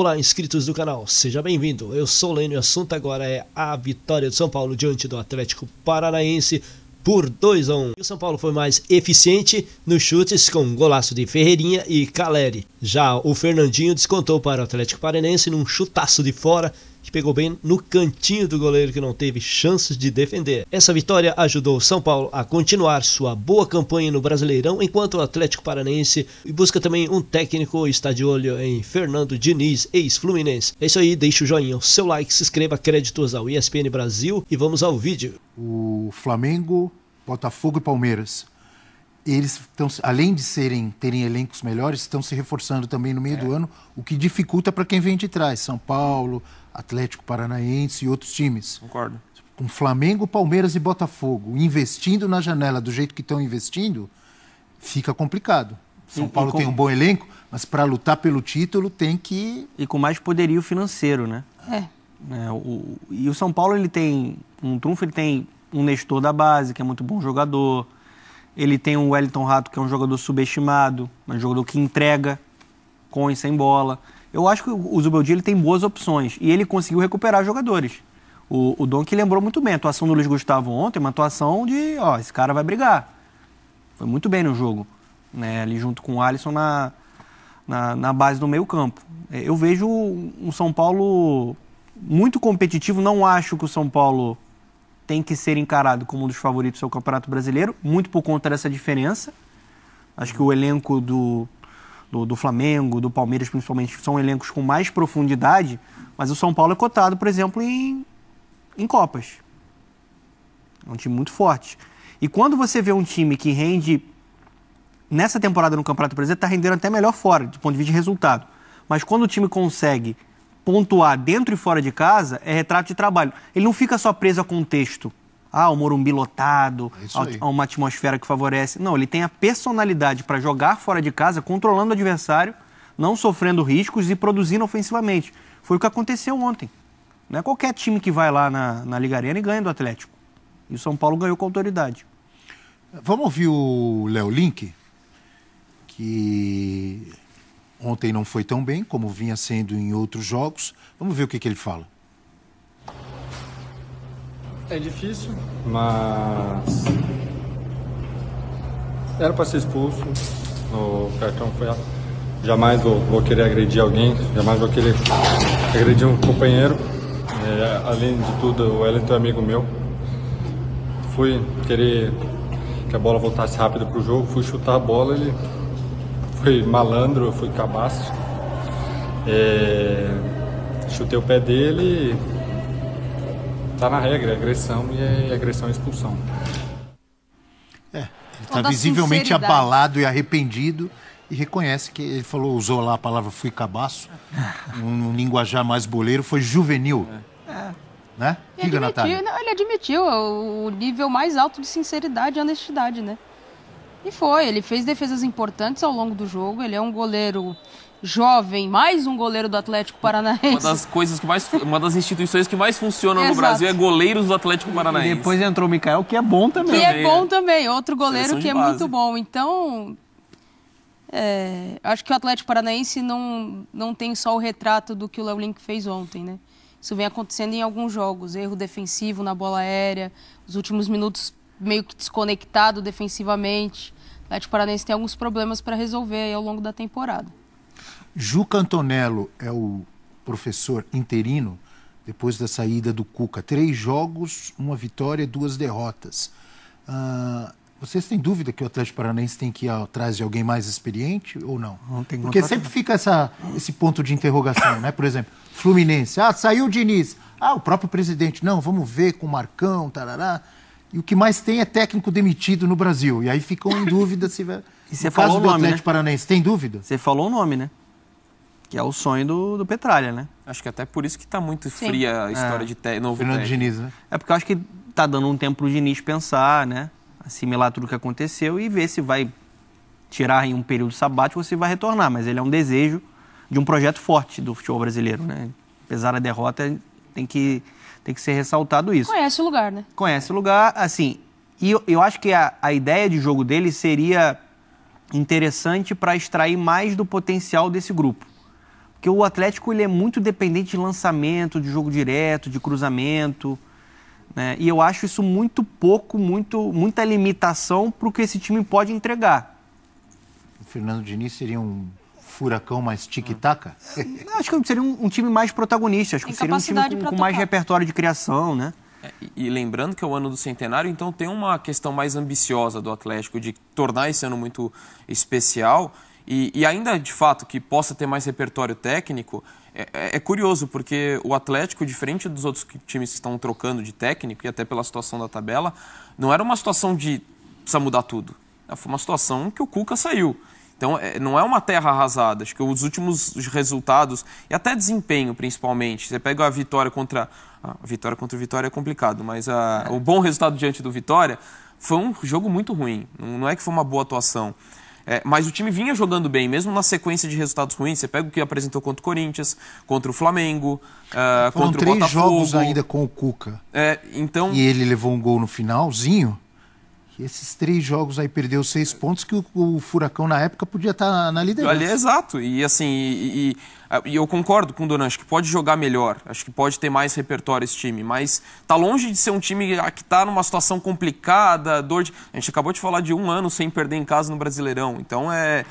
Olá, inscritos do canal, seja bem-vindo. Eu sou o Lênio, o assunto agora é a vitória do São Paulo diante do Atlético Paranaense por 2 a 1. O São Paulo foi mais eficiente nos chutes com um golaço de Ferreirinha e Caleri. Já o Fernandinho descontou para o Atlético Paranaense num chutaço de fora que pegou bem no cantinho do goleiro que não teve chances de defender. Essa vitória ajudou o São Paulo a continuar sua boa campanha no Brasileirão, enquanto o Atlético Paranaense busca também um técnico está de olho em Fernando Diniz, ex-Fluminense. É isso aí, deixa o joinha, o seu like, se inscreva, créditos ao ESPN Brasil e vamos ao vídeo. O Flamengo, Botafogo e Palmeiras eles estão, além de serem terem elencos melhores, estão se reforçando também no meio é. do ano, o que dificulta para quem vem de trás. São Paulo, Atlético Paranaense e outros times. Concordo. Com Flamengo, Palmeiras e Botafogo investindo na janela do jeito que estão investindo, fica complicado. São e, Paulo e com... tem um bom elenco, mas para lutar pelo título tem que. E com mais poderio financeiro, né? É. é o, e o São Paulo ele tem um trunfo, ele tem um Nestor da base, que é muito bom jogador. Ele tem o Wellington Rato, que é um jogador subestimado, um jogador que entrega com e sem bola. Eu acho que o Zubeldi ele tem boas opções e ele conseguiu recuperar jogadores. O, o que lembrou muito bem a atuação do Luiz Gustavo ontem, uma atuação de, ó, esse cara vai brigar. Foi muito bem no jogo, né? Ali junto com o Alisson na, na, na base do meio campo. É, eu vejo um São Paulo muito competitivo, não acho que o São Paulo tem que ser encarado como um dos favoritos ao Campeonato Brasileiro, muito por conta dessa diferença. Acho que o elenco do, do, do, Flamengo, do Palmeiras, principalmente, são elencos com mais profundidade, mas o São Paulo é cotado, por exemplo, em, em Copas. É um time muito forte. E quando você vê um time que rende nessa temporada no Campeonato Brasileiro, está rendendo até melhor fora, do ponto de vista de resultado. Mas quando o time consegue pontuar dentro e fora de casa é retrato de trabalho. Ele não fica só preso a contexto. Ah, o Morumbi lotado, é a, a uma atmosfera que favorece. Não, ele tem a personalidade para jogar fora de casa, controlando o adversário, não sofrendo riscos e produzindo ofensivamente. Foi o que aconteceu ontem. Não é qualquer time que vai lá na, na Liga Arena e ganha do Atlético. E o São Paulo ganhou com autoridade. Vamos ouvir o Léo Link, que Ontem não foi tão bem como vinha sendo em outros jogos. Vamos ver o que, que ele fala. É difícil, mas. Era para ser expulso. O cartão foi. Ah, jamais vou, vou, querer agredir alguém, jamais vou querer agredir um companheiro. É, além de tudo, o Wellington é amigo meu. Fui querer que a bola voltasse rápido para o jogo, fui chutar a bola, ele fui malandro, eu fui cabaço. É, chutei o pé dele, tá na regra, é agressão e é agressão e expulsão. É, ele está visivelmente abalado e arrependido e reconhece que ele falou, usou lá a palavra fui cabaço, um, um linguajar mais boleiro, foi juvenil. É. Né? Ele Diga, admitiu, Natália. Não, ele admitiu o nível mais alto de sinceridade e honestidade, né? E foi, ele fez defesas importantes ao longo do jogo, ele é um goleiro jovem, mais um goleiro do Atlético Paranaense. Uma das coisas que mais, uma das instituições que mais funcionam no Brasil é goleiros do Atlético Paranaense. E depois entrou o Mikael, que é bom também. Que é bom é. também, outro goleiro que é base. muito bom. Então, é, acho que o Atlético Paranaense não, não tem só o retrato do que o Léo Link fez ontem, né? Isso vem acontecendo em alguns jogos, erro defensivo na bola aérea, os últimos minutos meio que desconectado defensivamente. Atlético Paranaense tem alguns problemas para resolver ao longo da temporada. Ju Cantonello é o professor interino depois da saída do Cuca. Três jogos, uma vitória duas derrotas. Uh, vocês têm dúvida que o Atlético Paranaense tem que ir atrás de alguém mais experiente ou não? não tem Porque sempre fica essa, esse ponto de interrogação, né? Por exemplo, Fluminense. Ah, saiu o Diniz. Ah, o próprio presidente. Não, vamos ver com o Marcão, tarará. E o que mais tem é técnico demitido no Brasil. E aí ficam em dúvida se vai. E você no falou caso o nome, do né? Atlético né? Paranaense, tem dúvida? Você falou o nome, né? Que é o sonho do, do Petralha, né? Acho que até por isso que está muito Sim. fria a é. história é. de te, novo Fernando técnico. Diniz, né? É porque eu acho que está dando um tempo para o Diniz pensar, né? Assimilar tudo o que aconteceu e ver se vai tirar em um período sabático ou se vai retornar. Mas ele é um desejo de um projeto forte do futebol brasileiro, né? Apesar da derrota, tem que tem que ser ressaltado isso. Conhece o lugar, né? Conhece o lugar, assim. E eu, eu acho que a, a ideia de jogo dele seria interessante para extrair mais do potencial desse grupo. Porque o Atlético ele é muito dependente de lançamento, de jogo direto, de cruzamento. Né? E eu acho isso muito pouco, muito, muita limitação para o que esse time pode entregar. O Fernando Diniz seria um furacão mais tic-taca? Acho que seria um, um, time mais protagonista, acho que seria um time com, com mais repertório de criação, né? É, e lembrando que é o ano do centenário, então tem uma questão mais ambiciosa do Atlético de tornar esse ano muito especial e, e ainda de fato que possa ter mais repertório técnico. É, é, é curioso porque o Atlético, diferente dos outros times que estão trocando de técnico e até pela situação da tabela, não era uma situação de precisa mudar tudo. Foi uma situação que o Cuca saiu. Então, é, não é uma terra arrasada. Acho que os últimos resultados, e até desempenho principalmente, você pega a vitória contra. A vitória contra o Vitória é complicado, mas a, é. o bom resultado diante do Vitória foi um jogo muito ruim. Não é que foi uma boa atuação. É, mas o time vinha jogando bem, mesmo na sequência de resultados ruins. Você pega o que apresentou contra o Corinthians, contra o Flamengo, uh, contra o Botafogo. três jogos ainda com o Cuca. É, então... E ele levou um gol no finalzinho esses três jogos aí perdeu seis pontos, que o, o Furacão na época podia estar tá na liderança. Ali, é exato. E assim, e, e, e, eu concordo com o Donan, acho que pode jogar melhor, acho que pode ter mais repertório esse time, mas tá longe de ser um time que tá numa situação complicada, dor de... A gente acabou de falar de um ano sem perder em casa no Brasileirão, então é...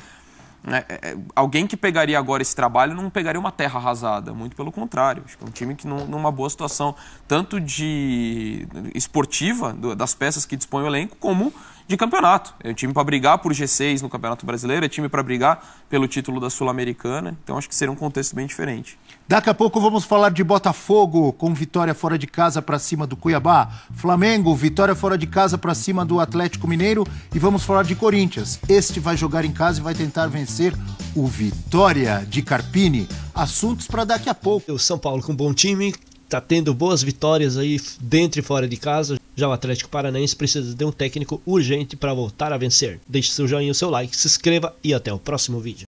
Né? É, é, alguém que pegaria agora esse trabalho não pegaria uma terra arrasada, muito pelo contrário. Acho que é um time que não, numa boa situação, tanto de esportiva, do, das peças que dispõe o elenco, como de campeonato. É um time para brigar por G6 no Campeonato Brasileiro, é time para brigar pelo título da Sul-Americana. Então acho que seria um contexto bem diferente. Daqui a pouco vamos falar de Botafogo com vitória fora de casa para cima do Cuiabá, Flamengo vitória fora de casa para cima do Atlético Mineiro e vamos falar de Corinthians. Este vai jogar em casa e vai tentar vencer o Vitória de Carpini. Assuntos para daqui a pouco. O São Paulo com um bom time, tá tendo boas vitórias aí dentro e fora de casa, já o Atlético Paranaense precisa de um técnico urgente para voltar a vencer. Deixe seu joinha e seu like, se inscreva e até o próximo vídeo.